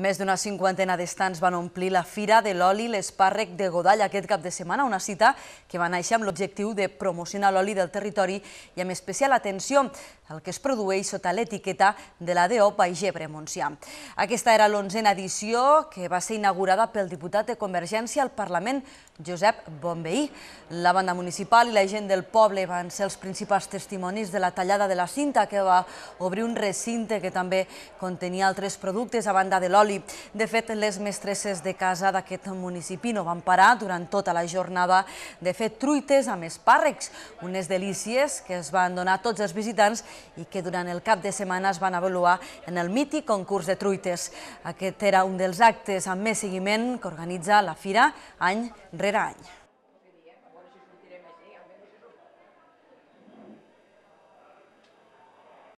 Més d'una cinquantena d'estants van omplir la Fira de l'Oli l'Espàrrec de Godall aquest cap de setmana, una cita que va néixer amb l'objectiu de promocionar l'oli del territori i amb especial atenció al que es produeix sota l'etiqueta de la DO Paixebre Montsià. Aquesta era l'onzena edició que va ser inaugurada pel diputat de Convergència al Parlament, Josep Bombeí. La banda municipal i la gent del poble van ser els principals testimonis de la tallada de la cinta que va obrir un recinte que també contenia altres productes a banda de l'oli d'oli. De fet, les mestresses de casa d'aquest municipi no van parar durant tota la jornada de fer truites amb espàrrecs, unes delícies que es van donar a tots els visitants i que durant el cap de setmana es van avaluar en el mític concurs de truites. Aquest era un dels actes amb més seguiment que organitza la Fira any rere any.